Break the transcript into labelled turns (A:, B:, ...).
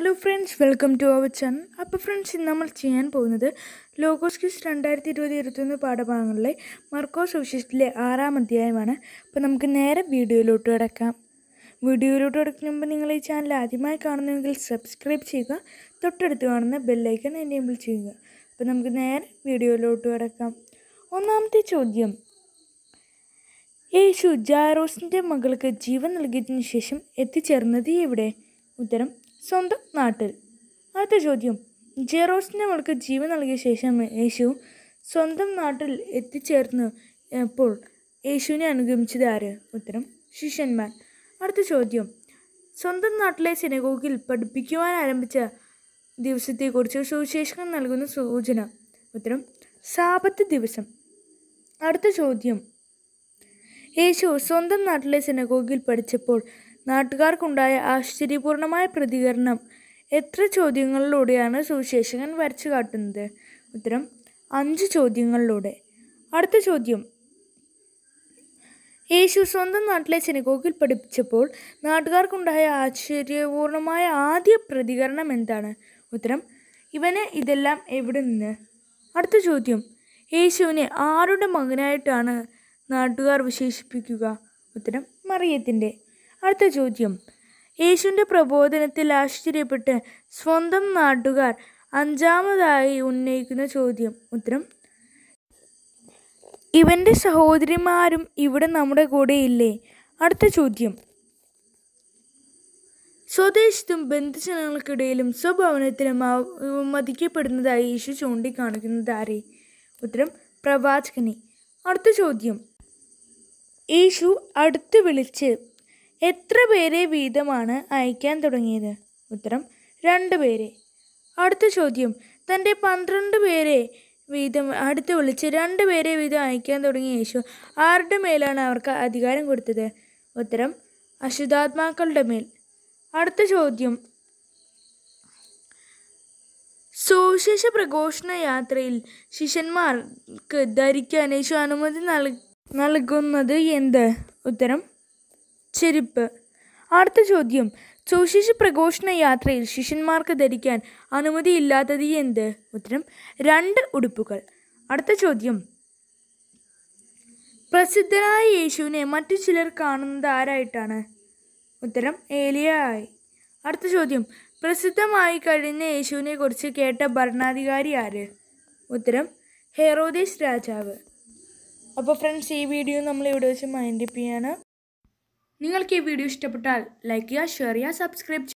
A: hello friends welcome to our channel അപ്പോൾ friends ഇന്ന് നമ്മൾ ചെയ്യാൻ പോകുന്നത് ലോഗോസ് ക്വിസ് രണ്ടായിരത്തി ഇരുപത് ഇരുപത്തൊന്ന് പാഠഭാഗങ്ങളിലെ മർക്കോ സുവിശേഷത്തിലെ ആറാം അധ്യായമാണ് അപ്പോൾ നമുക്ക് നേരെ വീഡിയോയിലോട്ട് കിടക്കാം വീഡിയോയിലോട്ട് കിടക്കുമ്പോൾ മുമ്പ് നിങ്ങൾ ഈ ചാനൽ ആദ്യമായി കാണുന്നുവെങ്കിൽ സബ്സ്ക്രൈബ് ചെയ്യുക തൊട്ടടുത്ത് കാണുന്ന ബെല്ലൈക്കൺ എനേബിൾ ചെയ്യുക അപ്പോൾ നമുക്ക് നേരെ വീഡിയോയിലോട്ട് കിടക്കാം ഒന്നാമത്തെ ചോദ്യം യേശു ജാറോസിൻ്റെ മകൾക്ക് ജീവൻ നൽകിയതിനു ശേഷം എത്തിച്ചേർന്നത് എവിടെ ഉത്തരം സ്വന്തം നാട്ടിൽ അടുത്ത ചോദ്യം ജെറോസിൻ്റെ അവൾക്ക് ജീവൻ നൽകിയ ശേഷം യേശു സ്വന്തം നാട്ടിൽ എത്തിച്ചേർന്ന് അപ്പോൾ യേശുവിനെ അനുഗമിച്ചത് ആര് ഉത്തരം ശിഷ്യന്മാർ അടുത്ത ചോദ്യം സ്വന്തം നാട്ടിലെ സിനഗോഗിൽ പഠിപ്പിക്കുവാൻ ആരംഭിച്ച ദിവസത്തെക്കുറിച്ച് സുവിശേഷകൻ നൽകുന്ന സൂചന ഉത്തരം സാപത്ത് ദിവസം അടുത്ത ചോദ്യം യേശു സ്വന്തം നാട്ടിലെ സിനഗോഗിൽ പഠിച്ചപ്പോൾ നാട്ടുകാർക്കുണ്ടായ ആശ്ചര്യപൂർണമായ പ്രതികരണം എത്ര ചോദ്യങ്ങളിലൂടെയാണ് സുവിശേഷകൻ വരച്ചു കാട്ടുന്നത് ഉത്തരം അഞ്ച് ചോദ്യങ്ങളിലൂടെ അടുത്ത ചോദ്യം യേശു സ്വന്തം നാട്ടിലെ സിനഗോഗിൽ പഠിപ്പിച്ചപ്പോൾ നാട്ടുകാർക്കുണ്ടായ ആശ്ചര്യപൂർണമായ ആദ്യ പ്രതികരണം എന്താണ് ഉത്തരം ഇവന് ഇതെല്ലാം എവിടെ നിന്ന് അടുത്ത ചോദ്യം യേശുവിനെ ആരുടെ മകനായിട്ടാണ് നാട്ടുകാർ വിശേഷിപ്പിക്കുക ഉത്തരം മറിയത്തിൻ്റെ അടുത്ത ചോദ്യം യേശുവിൻ്റെ പ്രബോധനത്തിൽ ആശ്ചര്യപ്പെട്ട് സ്വന്തം നാട്ടുകാർ അഞ്ചാമതായി ഉന്നയിക്കുന്ന ചോദ്യം ഉത്തരം ഇവൻ്റെ സഹോദരിമാരും ഇവിടെ നമ്മുടെ കൂടെ ഇല്ലേ അടുത്ത ചോദ്യം സ്വദേശത്തും ബന്ധുജനങ്ങൾക്കിടയിലും സ്വഭവനത്തിലും മതിക്കപ്പെടുന്നതായി യേശു ചൂണ്ടിക്കാണിക്കുന്നത് ആരെ ഉത്തരം പ്രവാചകനെ അടുത്ത ചോദ്യം യേശു അടുത്ത് വിളിച്ച് എത്ര പേരെ വീതമാണ് അയക്കാൻ തുടങ്ങിയത് ഉത്തരം രണ്ട് പേരെ അടുത്ത ചോദ്യം തൻ്റെ പന്ത്രണ്ട് പേരെ വീതം അടുത്ത് വിളിച്ച് രണ്ട് പേരെ വീതം അയക്കാൻ തുടങ്ങിയ യേശു ആരുടെ മേലാണ് അവർക്ക് അധികാരം കൊടുത്തത് ഉത്തരം അശുദ്ധാത്മാക്കളുടെ മേൽ അടുത്ത ചോദ്യം സുവിശേഷ പ്രഘോഷണ യാത്രയിൽ ശിഷ്യന്മാർക്ക് ധരിക്കാൻ യേശു അനുമതി നൽകുന്നത് എന്ത് ഉത്തരം ചെരുപ്പ് അടുത്ത ചോദ്യം സുവിശേഷ പ്രഘോഷണ യാത്രയിൽ ശിഷ്യന്മാർക്ക് ധരിക്കാൻ അനുമതിയില്ലാത്തത് എന്ത് ഉത്തരം രണ്ട് ഉടുപ്പുകൾ അടുത്ത ചോദ്യം പ്രസിദ്ധനായ യേശുവിനെ മറ്റു ചിലർ കാണുന്നത് ആരായിട്ടാണ് ഉത്തരം ഏലിയ ആയി അടുത്ത ചോദ്യം പ്രസിദ്ധമായി കഴിഞ്ഞ യേശുവിനെ കുറിച്ച് കേട്ട ഭരണാധികാരി ആര് ഉത്തരം ഹെറോദേസ് രാജാവ് അപ്പോൾ ഫ്രണ്ട്സ് ഈ വീഡിയോ നമ്മൾ ഇവിടെ വെച്ച് മൈൻഡ് ചെയ്യാണ് നിങ്ങൾക്ക് ഈ വീഡിയോ ഇഷ്ടപ്പെട്ടാൽ ലൈക്ക് ചെയ്യുക ഷെയർ ചെയ്യുക സബ്സ്ക്രൈബ്